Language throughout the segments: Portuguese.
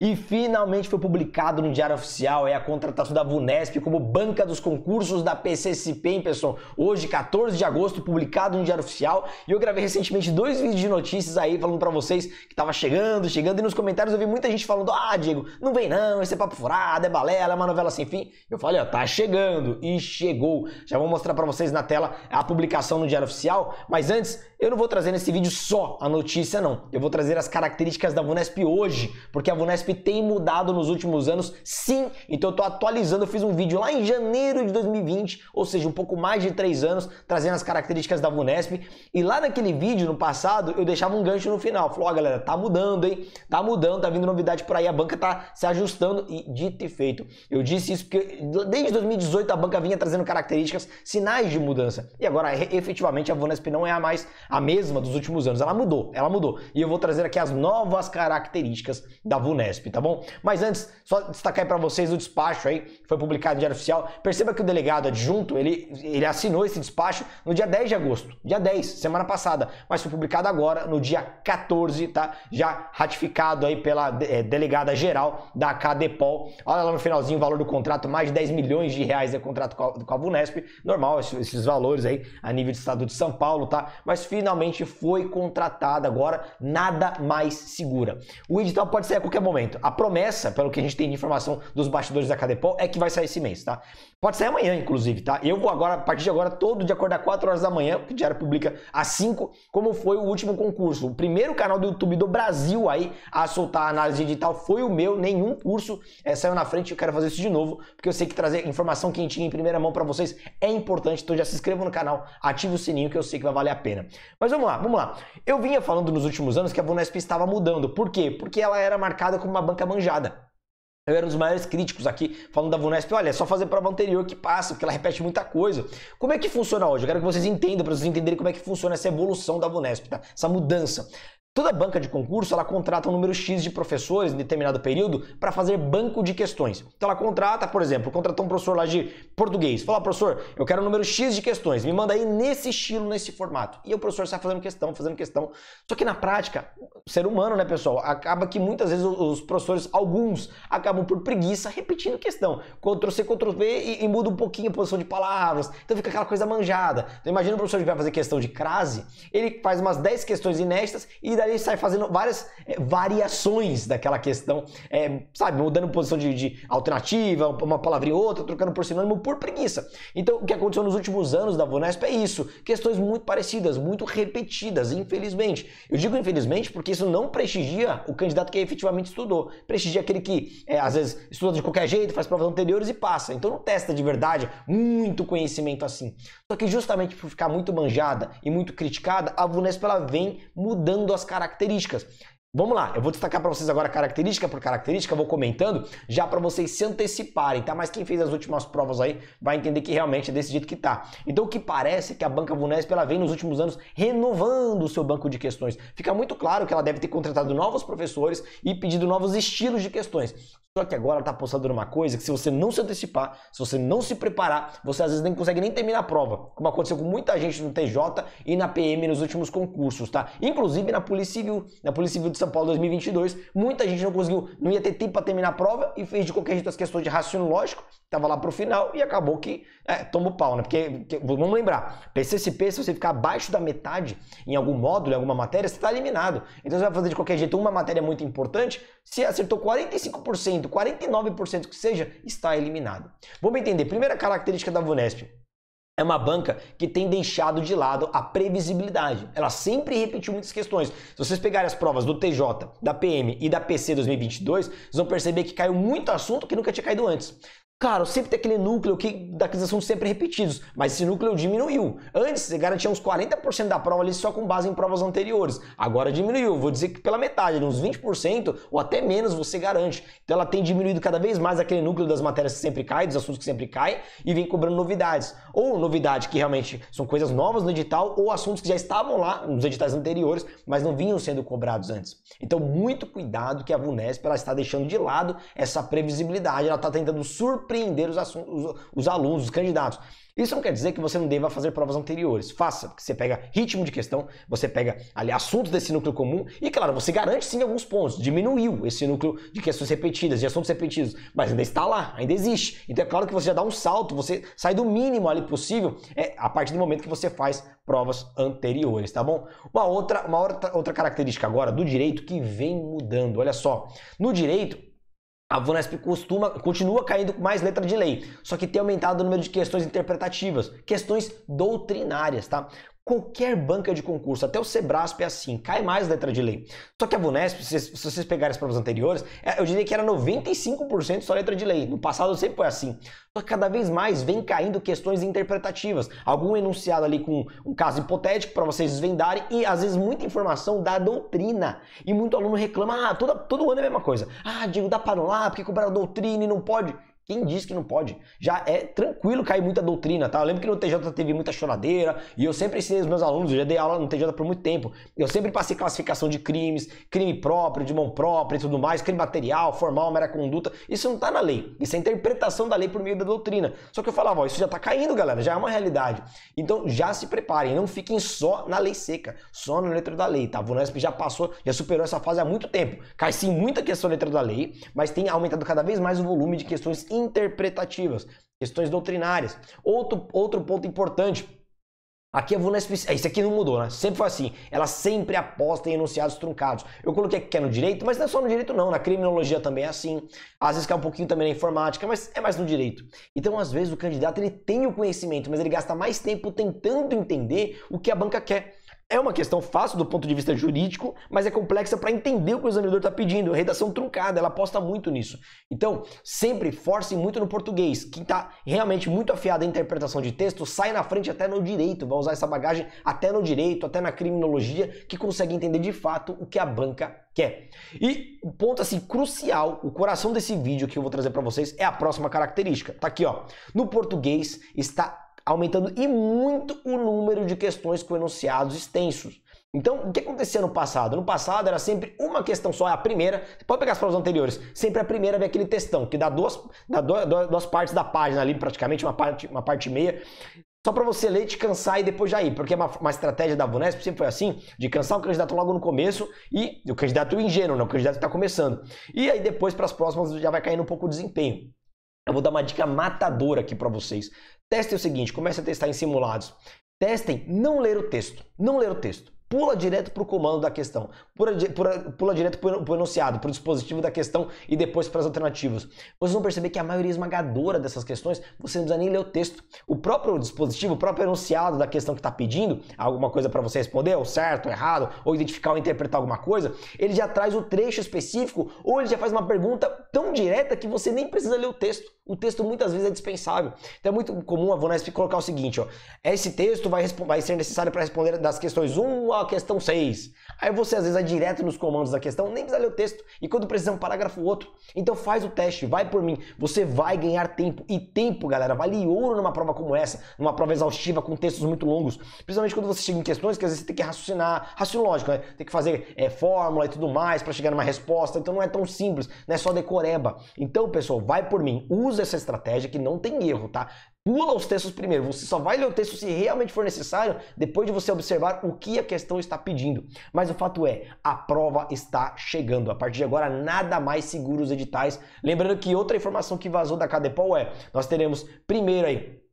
E finalmente foi publicado no Diário Oficial é a contratação da VUNESP como banca dos concursos da PCSP, hein, pessoal? Hoje, 14 de agosto, publicado no Diário Oficial. E eu gravei recentemente dois vídeos de notícias aí falando para vocês que tava chegando, chegando. E nos comentários eu vi muita gente falando: ah, Diego, não vem não, esse é papo furado, é balela, é uma novela sem fim. Eu falei: ó, tá chegando. E chegou. Já vou mostrar para vocês na tela a publicação no Diário Oficial. Mas antes, eu não vou trazer nesse vídeo só a notícia, não. Eu vou trazer as características da VUNESP hoje, porque a VUNESP tem mudado nos últimos anos, sim. Então eu estou atualizando, eu fiz um vídeo lá em janeiro de 2020, ou seja, um pouco mais de três anos, trazendo as características da Vunesp. E lá naquele vídeo, no passado, eu deixava um gancho no final. Falou, ó oh, galera, tá mudando, hein? Tá mudando, tá vindo novidade por aí, a banca tá se ajustando. E dito e feito, eu disse isso porque desde 2018 a banca vinha trazendo características, sinais de mudança. E agora, efetivamente, a Vunesp não é a mais a mesma dos últimos anos. Ela mudou, ela mudou. E eu vou trazer aqui as novas características da Vunesp. Fiesp, tá bom? Mas antes, só destacar para vocês o despacho aí, que foi publicado no Diário Oficial. Perceba que o delegado adjunto, ele, ele assinou esse despacho no dia 10 de agosto, dia 10, semana passada, mas foi publicado agora, no dia 14, tá? Já ratificado aí pela é, delegada geral da KDPOL. Olha lá no finalzinho o valor do contrato, mais de 10 milhões de reais é contrato com a, com a Vunesp, normal esses valores aí a nível do estado de São Paulo, tá? Mas finalmente foi contratada agora, nada mais segura. O edital pode sair a qualquer momento momento. A promessa, pelo que a gente tem de informação dos bastidores da Cadepol, é que vai sair esse mês, tá? Pode sair amanhã, inclusive, tá? Eu vou agora, a partir de agora, todo de acordo acordar 4 horas da manhã, porque o Diário publica às 5, como foi o último concurso. O primeiro canal do YouTube do Brasil aí a soltar análise digital foi o meu, nenhum curso é, saiu na frente. Eu quero fazer isso de novo, porque eu sei que trazer informação quentinha em primeira mão para vocês é importante. Então já se inscreva no canal, ative o sininho que eu sei que vai valer a pena. Mas vamos lá, vamos lá. Eu vinha falando nos últimos anos que a Vunesp estava mudando. Por quê? Porque ela era marcada como numa banca manjada. Eu era um dos maiores críticos aqui, falando da Vunesp. Olha, é só fazer prova anterior que passa, porque ela repete muita coisa. Como é que funciona hoje? Eu quero que vocês entendam, para vocês entenderem como é que funciona essa evolução da Vunesp, tá? essa mudança. Toda banca de concurso ela contrata um número X de professores em determinado período para fazer banco de questões. Então ela contrata, por exemplo, contratou um professor lá de português. Fala, professor, eu quero um número X de questões, me manda aí nesse estilo, nesse formato. E o professor sai fazendo questão, fazendo questão. Só que na prática, ser humano, né, pessoal, acaba que muitas vezes os professores, alguns, acabam por preguiça repetindo questão. Ctrl C, Ctrl V e, e muda um pouquinho a posição de palavras. Então fica aquela coisa manjada. Então imagina o professor que vai fazer questão de crase, ele faz umas 10 questões inéditas e ali sai fazendo várias é, variações daquela questão, é, sabe, mudando posição de, de alternativa, uma palavra e outra, trocando por sinônimo por preguiça. Então, o que aconteceu nos últimos anos da Vonesp é isso, questões muito parecidas, muito repetidas, infelizmente. Eu digo infelizmente porque isso não prestigia o candidato que efetivamente estudou, prestigia aquele que é, às vezes estuda de qualquer jeito, faz provas anteriores e passa. Então, não testa de verdade muito conhecimento assim. Só que justamente por ficar muito manjada e muito criticada, a Vonesp ela vem mudando as características. Vamos lá, eu vou destacar para vocês agora característica por característica, vou comentando, já para vocês se anteciparem, tá? Mas quem fez as últimas provas aí vai entender que realmente é desse jeito que tá. Então o que parece é que a Banca Vunesp ela vem nos últimos anos renovando o seu banco de questões. Fica muito claro que ela deve ter contratado novos professores e pedido novos estilos de questões. Só que agora ela tá apostando numa coisa que se você não se antecipar, se você não se preparar, você às vezes nem consegue nem terminar a prova, como aconteceu com muita gente no TJ e na PM nos últimos concursos, tá? Inclusive na Polícia Civil, na Polícia Civil de são Paulo 2022. Muita gente não conseguiu, não ia ter tempo para terminar a prova e fez de qualquer jeito as questões de raciocínio lógico, estava lá para o final e acabou que é, toma o pau, né? Porque, que, vamos lembrar, PCCP, se você ficar abaixo da metade em algum módulo, em alguma matéria, você está eliminado. Então você vai fazer de qualquer jeito uma matéria muito importante, se acertou 45%, 49% que seja, está eliminado. Vamos entender, primeira característica da VUNESP é uma banca que tem deixado de lado a previsibilidade. Ela sempre repetiu muitas questões. Se vocês pegarem as provas do TJ, da PM e da PC 2022, vocês vão perceber que caiu muito assunto que nunca tinha caído antes. Claro, sempre tem aquele núcleo que daqueles assuntos sempre repetidos, mas esse núcleo diminuiu. Antes você garantia uns 40% da prova ali só com base em provas anteriores. Agora diminuiu, vou dizer que pela metade, uns 20% ou até menos você garante. Então ela tem diminuído cada vez mais aquele núcleo das matérias que sempre cai, dos assuntos que sempre cai e vem cobrando novidades. Ou novidade que realmente são coisas novas no edital ou assuntos que já estavam lá nos editais anteriores, mas não vinham sendo cobrados antes. Então muito cuidado que a Vunesp ela está deixando de lado essa previsibilidade, ela está tentando surpreender surpreender os, assuntos, os, os alunos, os candidatos. Isso não quer dizer que você não deva fazer provas anteriores. Faça, porque você pega ritmo de questão, você pega ali assuntos desse núcleo comum e, claro, você garante sim alguns pontos. Diminuiu esse núcleo de questões repetidas, de assuntos repetidos, mas ainda está lá, ainda existe. Então é claro que você já dá um salto, você sai do mínimo ali possível é, a partir do momento que você faz provas anteriores, tá bom? Uma outra, uma outra, outra característica agora do direito que vem mudando. Olha só, no direito a Vunesp costuma, continua caindo com mais letra de lei, só que tem aumentado o número de questões interpretativas, questões doutrinárias, tá? Qualquer banca de concurso, até o Sebrasp é assim, cai mais letra de lei. Só que a Vunesp, se, vocês pegarem as provas anteriores, é, eu diria que era 95% só letra de lei. No passado sempre foi assim. Só que cada vez mais vem caindo questões interpretativas. Algum enunciado ali com um caso hipotético para vocês desvendarem e às vezes muita informação da doutrina. E muito aluno reclama, ah, todo todo ano é a mesma coisa. Ah, digo, dá para anular, porque a doutrina e não pode. Quem diz que não pode? Já é tranquilo cair muita doutrina, tá? Eu lembro que no TJ teve muita choradeira e eu sempre ensinei os meus alunos, eu já dei aula no TJ por muito tempo. Eu sempre passei classificação de crimes, crime próprio, de mão própria e tudo mais, crime material, formal, mera conduta. Isso não tá na lei. Isso é interpretação da lei por meio da doutrina. Só que eu falava, ó, isso já tá caindo, galera, já é uma realidade. Então já se preparem, não fiquem só na lei seca, só na letra da lei, tá? O Vunesp já passou, já superou essa fase há muito tempo. Cai sim muita questão letra da lei, mas tem aumentado cada vez mais o volume de questões interpretativas, questões doutrinárias. Outro, outro ponto importante. Aqui a é Isso aqui não mudou, né? Sempre foi assim. Ela sempre aposta em enunciados truncados. Eu coloquei que é no direito, mas não é só no direito, não. Na criminologia também é assim. Às vezes cai um pouquinho também na informática, mas é mais no direito. Então, às vezes, o candidato ele tem o conhecimento, mas ele gasta mais tempo tentando entender o que a banca quer é uma questão fácil do ponto de vista jurídico, mas é complexa para entender o que o examinador está pedindo. É redação truncada, ela aposta muito nisso. Então, sempre force muito no português. Quem está realmente muito afiado em interpretação de texto sai na frente até no direito, vai usar essa bagagem até no direito, até na criminologia, que consegue entender de fato o que a banca quer. E o ponto assim crucial, o coração desse vídeo que eu vou trazer para vocês é a próxima característica. Tá aqui, ó. No português está aumentando e muito o número de questões com enunciados extensos. Então, o que acontecia no passado? No passado era sempre uma questão só, é a primeira. Pode pegar as provas anteriores. Sempre a primeira vem aquele textão, que dá duas, dá duas, duas partes da página ali, praticamente, uma parte, uma parte e meia. Só para você ler, te cansar e depois já ir. Porque é uma, uma estratégia da Vunesp sempre foi assim, de cansar o candidato logo no começo e o candidato ingênuo, né? o candidato que está começando. E aí depois, para as próximas, já vai caindo um pouco o desempenho. Eu vou dar uma dica matadora aqui para vocês. Testem o seguinte, comece a testar em simulados. Testem não ler o texto, não ler o texto pula direto para o comando da questão, pula, pula, pula direto para o enunciado, para o dispositivo da questão e depois para as alternativas. Vocês vão perceber que a maioria esmagadora dessas questões você não precisa nem ler o texto. O próprio dispositivo, o próprio enunciado da questão que está pedindo alguma coisa para você responder, ou certo, ou errado, ou identificar ou interpretar alguma coisa, ele já traz o trecho específico ou ele já faz uma pergunta tão direta que você nem precisa ler o texto. O texto muitas vezes é dispensável. Então é muito comum a Vonesp colocar o seguinte: ó, esse texto vai, vai ser necessário para responder das questões 1 a questão 6. Aí você às vezes vai direto nos comandos da questão, nem precisa ler o texto, e quando precisa um parágrafo outro. Então faz o teste, vai por mim, você vai ganhar tempo. E tempo, galera, vale ouro numa prova como essa, numa prova exaustiva com textos muito longos. Principalmente quando você chega em questões que às vezes você tem que raciocinar, raciocínio lógico, né? Tem que fazer é, fórmula e tudo mais para chegar numa resposta, então não é tão simples, não é só decoreba. Então, pessoal, vai por mim, usa essa estratégia que não tem erro, tá? pula os textos primeiro. Você só vai ler o texto se realmente for necessário, depois de você observar o que a questão está pedindo. Mas o fato é, a prova está chegando. A partir de agora, nada mais segura os editais. Lembrando que outra informação que vazou da Cadepol é: nós teremos primeiro aí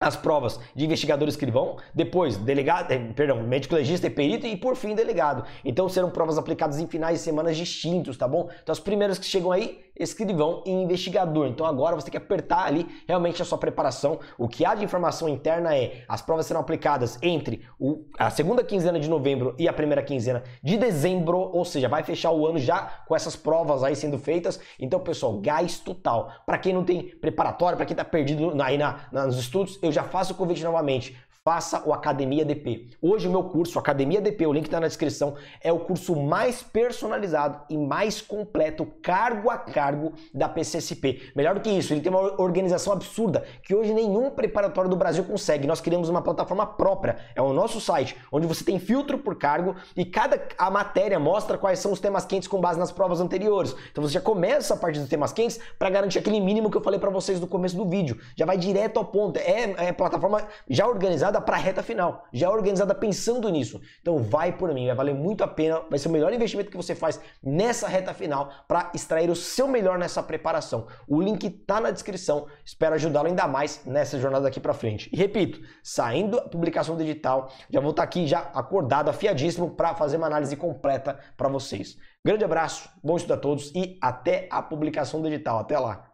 as provas de investigador escrivão, depois delegado, eh, perdão, médico legista e perito e por fim delegado. Então serão provas aplicadas em finais de semanas distintos, tá bom? Então as primeiras que chegam aí escrivão e investigador. Então agora você tem que apertar ali realmente a sua preparação. O que há de informação interna é as provas serão aplicadas entre o, a segunda quinzena de novembro e a primeira quinzena de dezembro, ou seja, vai fechar o ano já com essas provas aí sendo feitas. Então, pessoal, gás total. Para quem não tem preparatório, para quem está perdido aí na, na, nos estudos, eu já faço o convite novamente faça o Academia DP. Hoje o meu curso, Academia DP, o link está na descrição, é o curso mais personalizado e mais completo, cargo a cargo da PCSP. Melhor do que isso, ele tem uma organização absurda que hoje nenhum preparatório do Brasil consegue. Nós criamos uma plataforma própria, é o nosso site, onde você tem filtro por cargo e cada a matéria mostra quais são os temas quentes com base nas provas anteriores. Então você já começa a partir dos temas quentes para garantir aquele mínimo que eu falei para vocês no começo do vídeo. Já vai direto ao ponto. É, é plataforma já organizada organizada para a reta final, já é organizada pensando nisso. Então vai por mim, vai valer muito a pena, vai ser o melhor investimento que você faz nessa reta final para extrair o seu melhor nessa preparação. O link está na descrição, espero ajudá-lo ainda mais nessa jornada daqui para frente. E repito, saindo a publicação digital, já vou estar tá aqui já acordado, afiadíssimo para fazer uma análise completa para vocês. Grande abraço, bom estudo a todos e até a publicação digital. Até lá!